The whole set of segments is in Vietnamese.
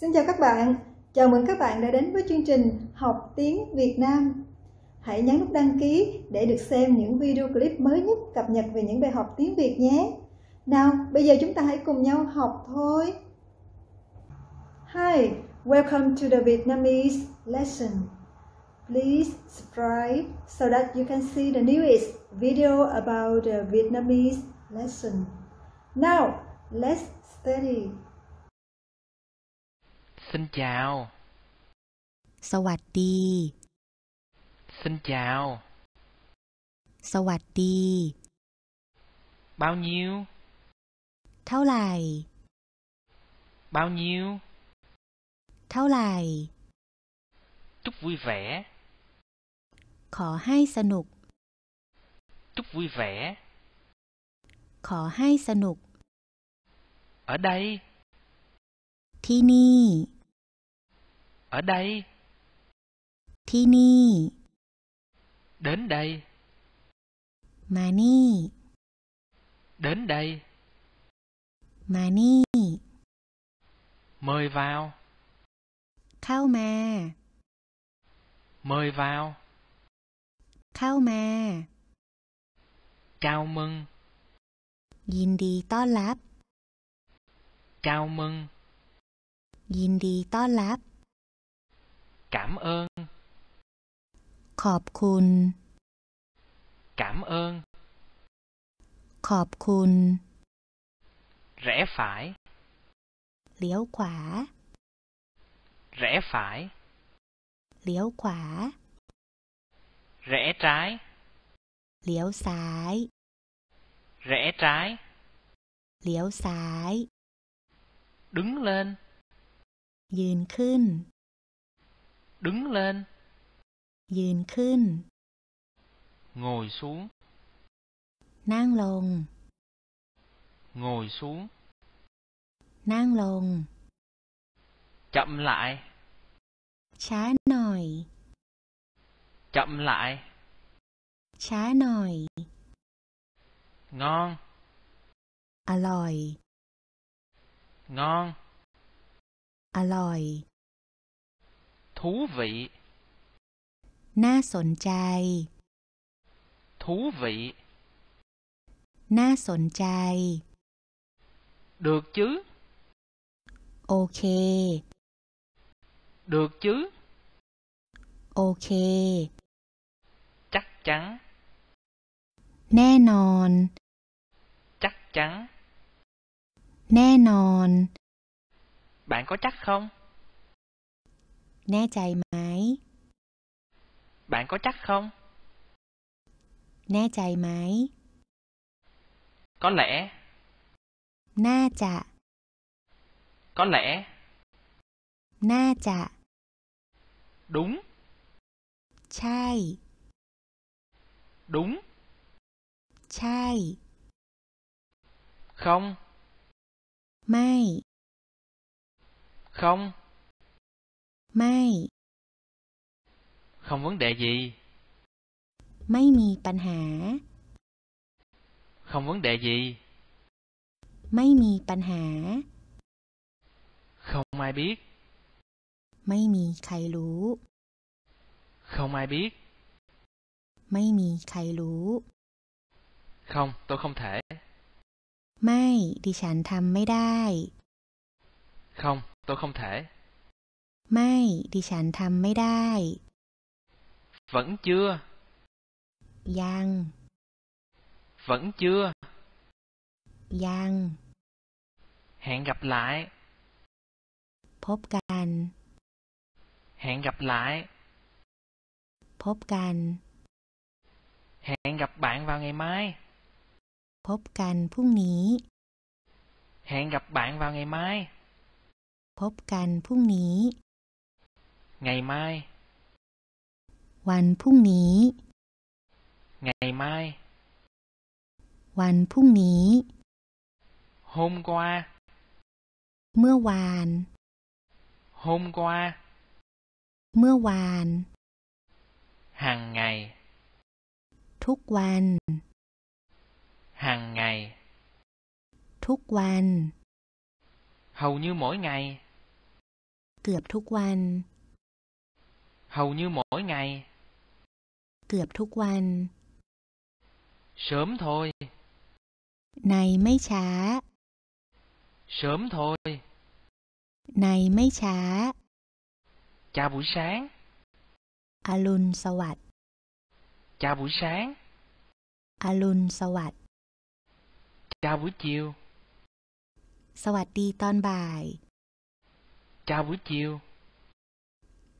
Xin chào các bạn, chào mừng các bạn đã đến với chương trình Học tiếng Việt Nam. Hãy nhấn nút đăng ký để được xem những video clip mới nhất cập nhật về những bài học tiếng Việt nhé. Nào, bây giờ chúng ta hãy cùng nhau học thôi. Hi, welcome to the Vietnamese lesson. Please subscribe so that you can see the newest video about the Vietnamese lesson. Now, let's study. Xin chào. สวัสดี Xin chào. สวัสดี Bao nhiêu? เท่าไหร่ Bao nhiêu? เท่าไหร่ Chúc vui vẻ. ขอให้สนุก Chúc vui vẻ. ขอให้สนุก Ở đây. ที่นี่ ở đây. Thi ni. Đến đây. Mà ni. Đến đây. Mà ni. Mời vào. Khao mà. Mời vào. Khao mà. Chào mừng. Nhìn đi to lạp. Chào mừng. Nhìn đi to lạp. Cảm ơn. ขอบคุณ Cảm ơn. ขอบคุณ Rẽ phải. เลี้ยวขวา Rẽ phải. เลี้ยวขวา Rẽ trái. เลี้ยวซ้าย Rẽ trái. เลี้ยวซ้าย Đứng lên. ยืนขึ้น đứng lên ยืนขึ้น ngồi xuống nang lồng, ngồi xuống nang lồng, chậm lại ช้าหน่อย chậm lại ช้าหน่อย ngon อร่อย ngon อร่อย thú vị na น่าสนใจ thú vị na น่าสนใจ được chứ ok, được chứ ok, chắc chắn แน่นอน chắc chắn แน่นอน bạn có chắc không แน่ใจไหม bạn có chắc không แน่ใจไหม có lẽ น่าจะ có lẽ น่าจะ đúng ใช่ đúng ใช่ không ไม่ không ไม่ không vấn đề gì ไม่มีปัญหา không vấn đề gì ไม่มีปัญหา không ai biết ไม่มีใครรู้ không ai biết ไม่มีใครรู้ không tôi không thể ไม่ ดิฉันทำไม่ได้ không tôi không thể ไม่ดิฉันทำไม่ได้ vẫn chưa ยัง vẫn chưa ยัง hẹn gặp lại พบกัน hẹn gặp lại พบกัน hẹn gặp bạn vào ngày mai พบกันพรุ่งนี้ hẹn gặp bạn vào ngày mai พบกันพรุ่งนี้ ngày mai วันพรุ่งนี้ ngày mai วันพรุ่งนี้ hôm qua เมื่อวาน hôm qua เมื่อวาน hàng ngày ทุกวัน hàng ngày ทุกวัน hầu như mỗi ngày เกือบทุกวัน Hầu như mỗi ngày. เกือบทุกวัน Sớm thôi. ในไม่ช้า Sớm thôi. ในไม่ช้า Chào buổi sáng. อรุณสวัสดิ์ Chào buổi sáng. อรุณสวัสดิ์ Chào buổi chiều. สวัสดีตอนบ่าย Chào buổi chiều.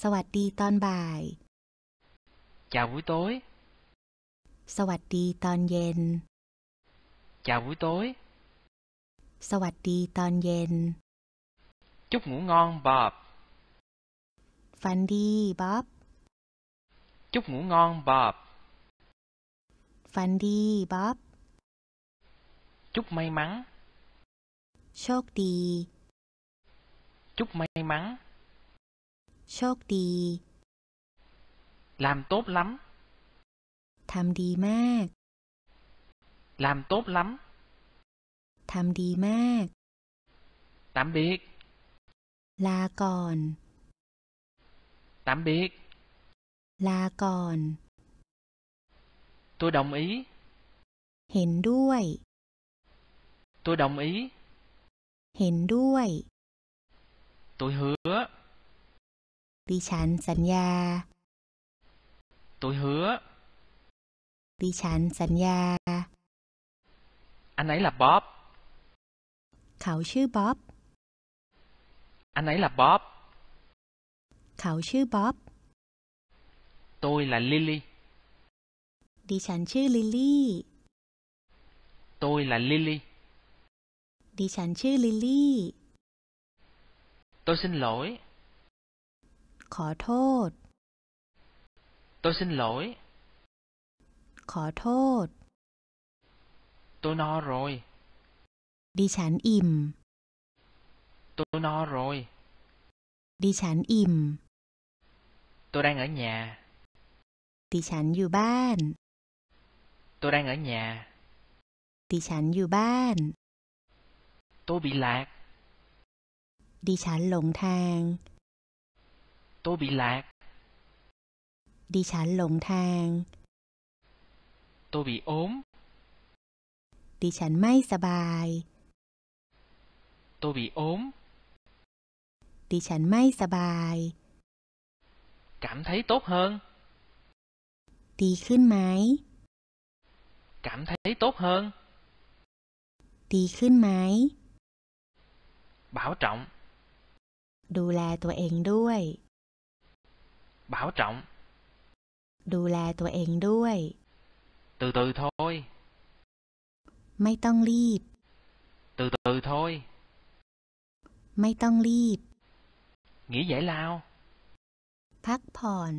สวัสดีตอนบ่าย Chào buổi tối สวัสดีตอนเย็น Chào buổi tối สวัสดีตอนเย็น Chúc ngủ ngon Bob ฝันดี Bob Chúc ngủ ngon Bob ฝันดี Bob Chúc may mắn โชคดี Chúc may mắn โชคดี làm tốt lắm ทำดีมาก làm tốt lắm ทำดีมาก tạm biệt ลาก่อน tạm biệt ลาก่อน tôi đồng ý เห็นด้วย tôi đồng ý เห็นด้วย tôi hứa đi chán, ดิฉันสัญญา tôi hứa đi chán, ดิฉันสัญญา anh ấy là Bob Bob. anh ấy là Bob Bob. tôi là Lily đi chán, Lily tôi là Lily đi chán, Lily tôi xin lỗi ขอโทษ tôi xin lỗi ขอโทษ tôi no rồi ดิฉันอิ่ม tôi no rồi ดิฉันอิ่ม tôi đang ở nhà ดิฉันอยู่บ้าน tôi đang ở nhà ดิฉันอยู่บ้าน tôi bị lạc ดิฉันหลงทาง tôi bị lạc. Đi chán lồng thang. Tôi bị ốm. Đi chán may xà bài. Tôi bị ốm. Đi chán may xà bài. Cảm thấy tốt hơn. Đi khuyên máy. Cảm thấy tốt hơn. Đi khuyên máy. Bảo trọng. là ดูแลตัวเองด้วย bảo trọng. Đù là ตัวเองด้วย Từ từ thôi. ไม่ต้องรีบ Từ từ thôi. ไม่ต้องรีบ Nghỉ giải lao. พักผ่อน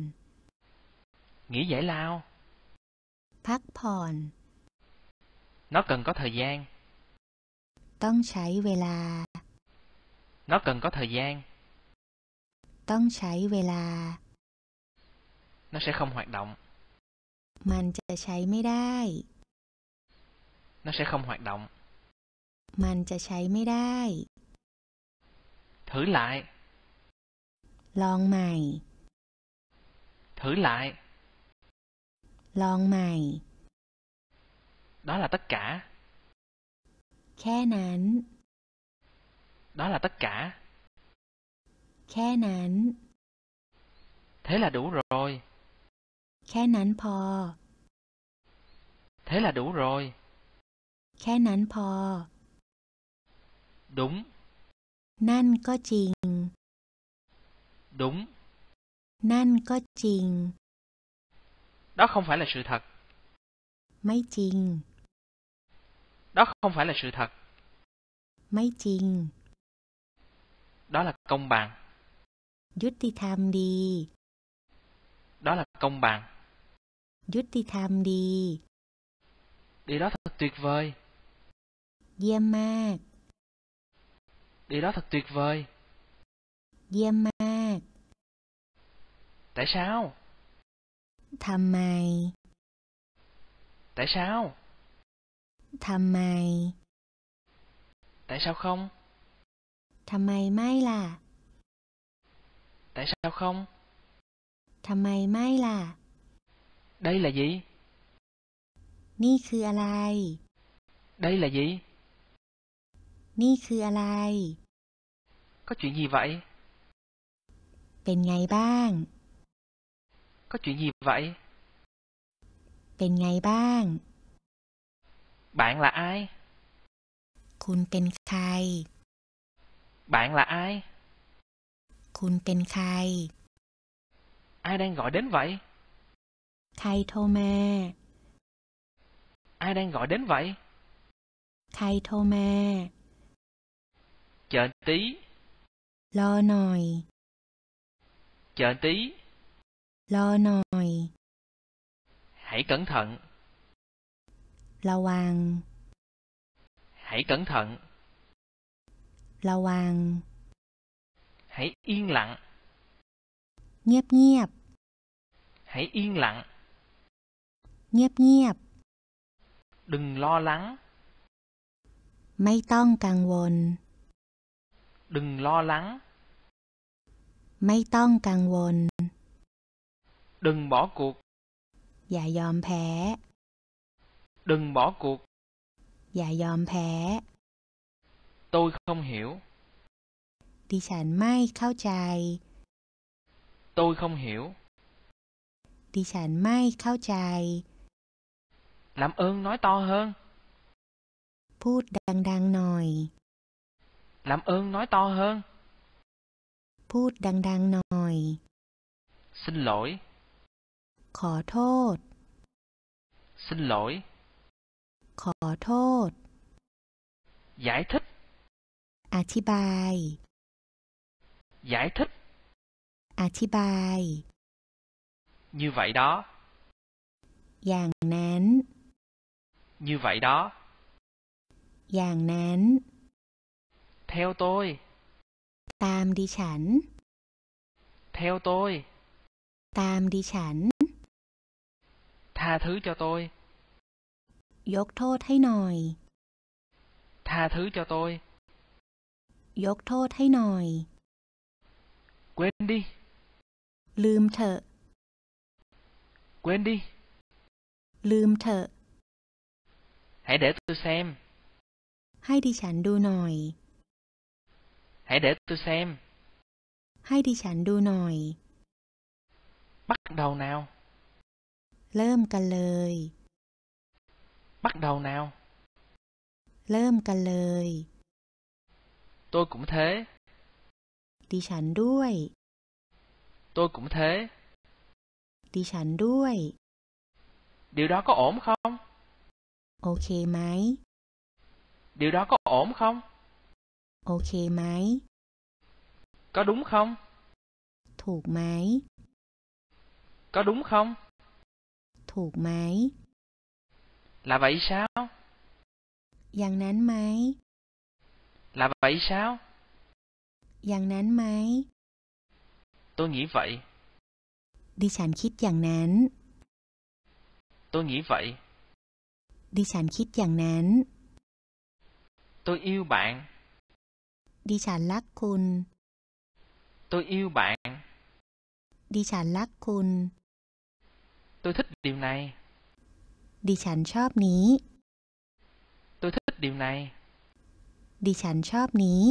Nghỉ giải lao. พักผ่อน Nó cần có thời gian. ต้องใช้เวลา Nó cần có thời gian. ต้องใช้เวลา nó sẽ không hoạt động มันจะใช้ไม่ได้ nó sẽ không hoạt động มันจะใช้ไม่ได้ thử lại ลองใหม่ thử lại ลองใหม่ đó là tất cả แค่นั้น đó là tất cả แค่นั้น thế là đủ rồi แค่นั้นพอ thế là đủ rồi แค่นั้นพอ đúng นั่นก็จริง đúng นั่นก็จริง đó không phải là sự thật ไม่จริง đó không phải là sự thật ไม่จริง đó là công bằng ยุติธรรมดี đó là công bằng yết đi tham đi. Đi đó thật tuyệt vời. Diem mạc. Đi đó thật tuyệt vời. Diem mạc. Tại sao? tham mày. Tại sao? tham mày. Tại sao không? tham mày may là. Tại sao không? tham mày may là. Đây là gì? นี่คืออะไร Đây là gì? นี่คืออะไร Có chuyện gì vậy? bên bang Có chuyện gì vậy? bên bang Bạn là ai? คุณเป็นใคร Bạn là ai? คุณเป็นใคร Ai đang gọi đến vậy? Thầy Thomas. Ai đang gọi đến vậy? Thầy Thomas. Chờ tí. Lo nồi. Chờ tí. Lo nồi. Hãy cẩn thận. Lo hoàng. Hãy cẩn thận. Lo hoàng. Hãy yên lặng. Nhép nhép. Hãy yên lặng. เงียบเงียบ đừng lo lắng ไม่ต้องกังวล đừng lo lắng ไม่ต้องกังวล đừng bỏ cuộc อย่ายอมแพ้ dạ đừng bỏ cuộc อย่ายอมแพ้ dạ tôi không hiểu ดิฉันไม่เข้าใจ tôi không hiểu không tôi hiểu làm ơn nói to hơn nói Làm ơn nói to hơn. พูดดังๆหน่อย Xin lỗi. ขอโทษ Xin lỗi. ขอโทษ Giải thích. อธิบาย Giải thích. อธิบาย Như vậy đó. อย่างนั้น như vậy đó. Dạng nán. Theo tôi. Tam đi chắn. Theo tôi. Tam đi chắn. Tha thứ cho tôi. Dột thô thấy nòi. Tha thứ cho tôi. Dột thô thấy nòi. Quên đi. Lươm thợ. Quên đi. Lươm thợ. Hãy để tôi xem. hãy đi chán đu nòi. Hãy để tôi xem. hãy đi chán đu nòi. Bắt đầu nào. Lơm cả lời. Bắt đầu nào. Lơm cả lời. Tôi cũng thế. Đi chán đuôi. Tôi cũng thế. Đi chán đuôi. Điều đó có ổn không? Ok máy. Điều đó có ổn không? Ok máy. Có đúng không? Thuộc máy. Có đúng không? Thuộc máy. Là vậy sao? Dặn nán máy. Là vậy sao? Dặn nán máy. Tôi nghĩ vậy. Đi chán khít dặn nán. Tôi nghĩ vậy. ดิฉันคิดอย่างนั้น tôi yêu bạn ดิฉันรักคุณ tôi yêu bạn ดิฉันรักคุณ tôi thích điều này ดิฉันชอบนี้ tôi thích điều này ดิฉันชอบนี้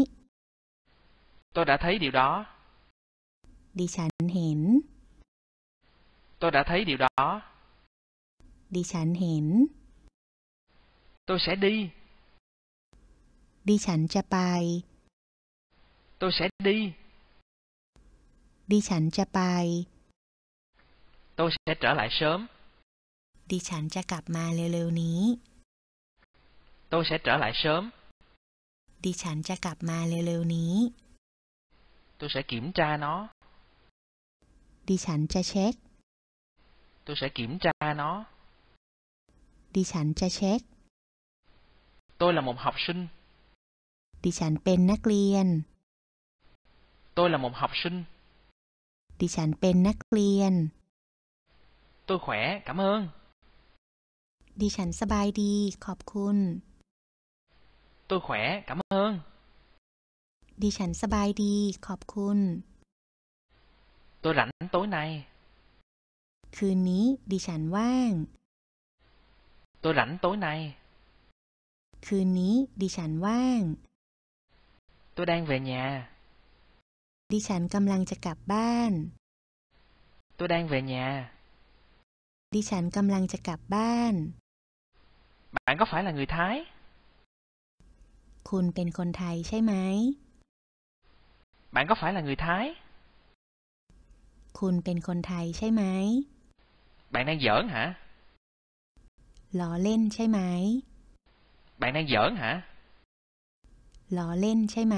tôi đã thấy điều đó ดิฉันเห็น tôi đã thấy điều đó ดิฉันเห็น Tôi sẽ đi. Đi chẳng cha bài. Tôi sẽ đi. Đi chẳng cha bài. Tôi sẽ trở lại sớm. Đi chẳng cha cặp mà lêu lêu ní. Tôi sẽ trở lại sớm. Đi chẳng cha cặp mà lêu lêu ní. Tôi sẽ kiểm tra nó. Đi chẳng cha check. Tôi sẽ kiểm tra nó. Đi chẳng cha check. Tôi là một học sinh. ดิฉันเป็นนักเรียน Tôi là một học sinh. ดิฉันเป็นนักเรียน Tôi khỏe, cảm ơn. ดิฉันสบายดีขอบคุณ Tôi khỏe, cảm ơn. ดิฉันสบายดีขอบคุณ Tôi rảnh tối nay. คืนนี้ดิฉันว่าง Tôi rảnh tối nay. คืนนี้ดิฉันว่าง ตัวแดงเ về nhà ดิฉันกำลังจะกลับบ้าน ตัวแดงเ về nhà ดิฉันกำลังจะกลับบ้าน Bạn có phải là người Thái คุณเป็นคนไทยใช่ไหม Bạn น ó phải là người Thái คุณเป็นคนไทยใช่ไหม Bạn đang giỡn hả ล้อเล่นใช่ไหม Bạn đang giỡn hả? Lò lên ใช่ไหม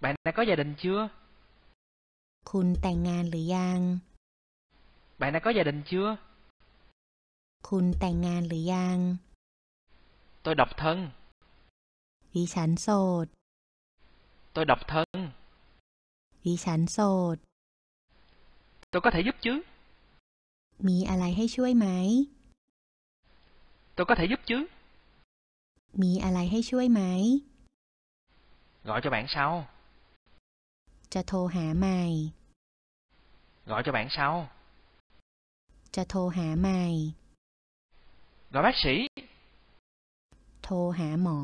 Bạn đã có gia đình chưa? คุณแต่งงานหรือยัง Bạn đã có gia đình chưa? คุณแต่งงานหรือยัง Tôi độc thân. ดิฉันโสด Tôi độc thân. ดิฉันโสด Tôi có thể giúp chứ? มีอะไรให้ช่วยไหม Tôi có thể giúp chứ? มีอะไรให้ช่วยไหม Gọi cho bạn sau. จะ โทร หาใหม่ Gọi cho bạn sau. จะ โทร หาใหม่ Gọi bác sĩ. โทร หา หมอ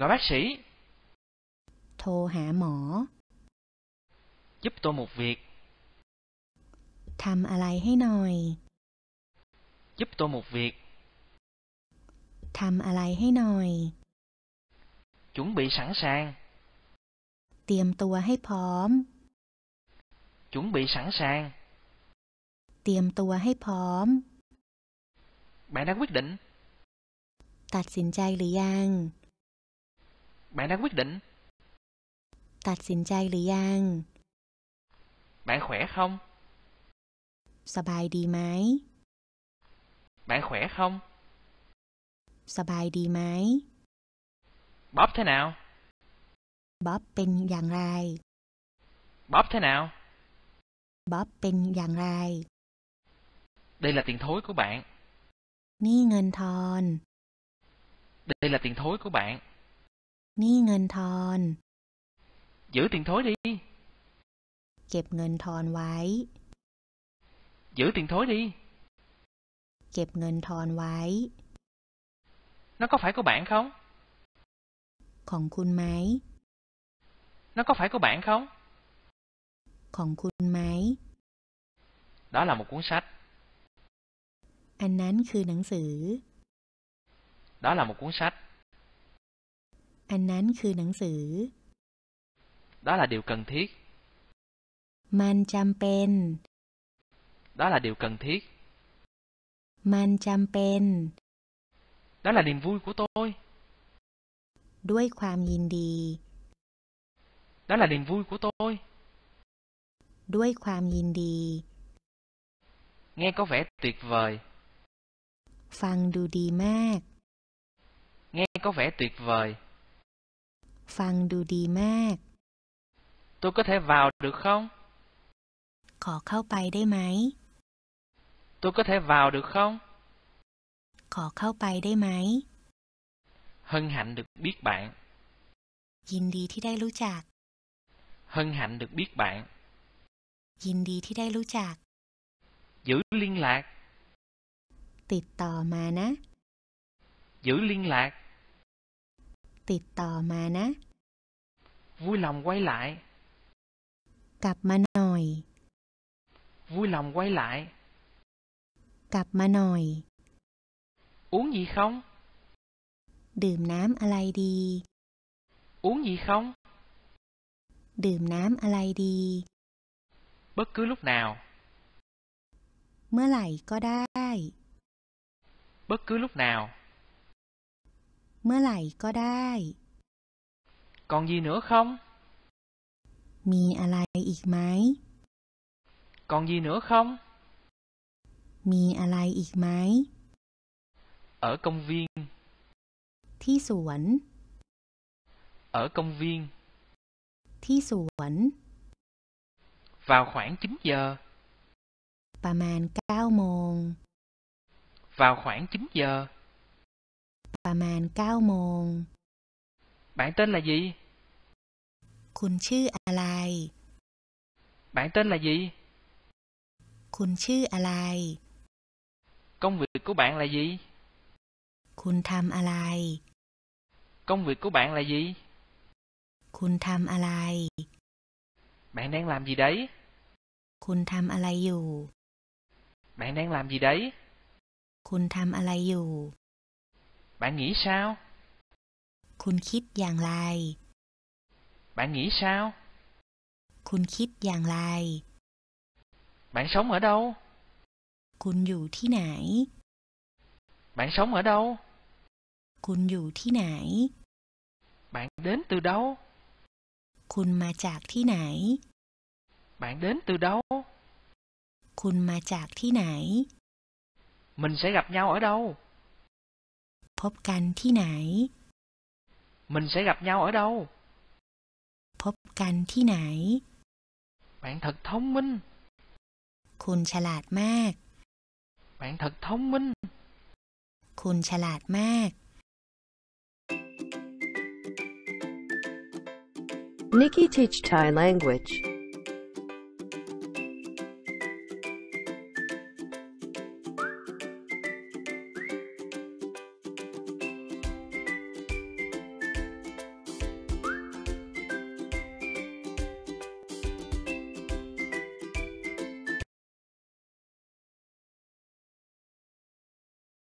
Gọi bác sĩ. โทรหาหมอ Giúp tôi một việc. ทำ อะไร ให้ หน่อย Giúp tôi một việc. ทำอะไรให้หน่อย chuẩn bị sẵn sàng เตรียมตัวให้พร้อม chuẩn bị sẵn sàng เตรียมตัวให้พร้อม bạn đã quyết định ตัดสินใจหรือยัง bạn đã quyết định ตัดสินใจหรือยัง bạn khỏe không สบายดีไหม bạn khỏe không สบายดีไหมบ๊อบ thế nào บ๊อบเป็นอย่างไรบ๊อบ thế nào Bob เป็นอย่างไร Đây là tiền thối của bạn. นี่เงินทอน Đây là tiền thối của bạn. นี่เงินทอน Giữ tiền thối đi. เก็บเงินทอนไว้ Giữ tiền thối đi. เก็บเงินทอนไว้ nó có phải của bạn không? máy Nó có phải của bạn không? máy Đó là một cuốn sách. anh อันนั้นคือหนังสือ Đó là một cuốn sách. อันนั้นคือหนังสือ Đó là điều cần thiết. มันจำเป็น Đó là điều cần thiết. มันจำเป็น đó là niềm vui của tôi. ด้วยความยินดี Đó là niềm vui của tôi. ด้วยความยินดี Nghe có vẻ tuyệt vời. ฟังดูดีมาก Nghe có vẻ tuyệt vời. ฟังดูดีมาก Tôi có thể vào được không? ขอเข้าไปได้ไหม Tôi có thể vào được không? ขอเข้าไปได้ไหม Hân hạnh được biết bạn. ยินดีที่ได้รู้จัก Hân hạnh được biết bạn. ยินดีที่ได้รู้จัก Giữ liên lạc. ติดต่อมานะ Giữ liên lạc. ติดต่อมานะ Vui lòng quay lại. กลับมาหน่อย Vui lòng quay lại. กลับมาหน่อย Uống gì không? không? ดื่มน้ำอะไรดี Uống gì không? không? ดื่มน้ำอะไรดี Bất cứ lúc nào เมื่อไหร่ก็ได้ Bất cứ lúc nào เมื่อไหร่ก็ได้ Còn gì nữa không? มีอะไรอีกไหม Còn gì nữa không? มีอะไรอีกไหม ở công viên ที่สวน ở công viên ที่สวน vào khoảng 9 giờ Bà màn cao โมง vào khoảng 9 giờ Bà màn cao โมง bạn tên là gì chư lại. bạn tên là gì chư lại. công việc của bạn là gì คุณทำอะไร Công việc của bạn là gì? คุณทำอะไร Bạn đang làm gì đấy? คุณทำอะไรอยู่ Bạn đang làm gì đấy? คุณทำอะไรอยู่ Bạn nghĩ sao? คุณคิดอย่างไร Bạn nghĩ sao? คุณคิดอย่างไร Bạn sống ở đâu? คุณอยู่ที่ไหน bạn sống ở đâu? คุณอยู่ที่ไหน Bạn đến từ đâu? คุณมาจากที่ไหน Bạn đến từ đâu? คุณมาจากที่ไหน Mình sẽ gặp nhau ở đâu? พบกันที่ไหน Mình sẽ gặp nhau ở đâu? พบกันที่ไหน Bạn thật thông minh. คุณฉลาดมาก Bạn thật thông minh. คุณฉลาดมาก Nikki teach Thai language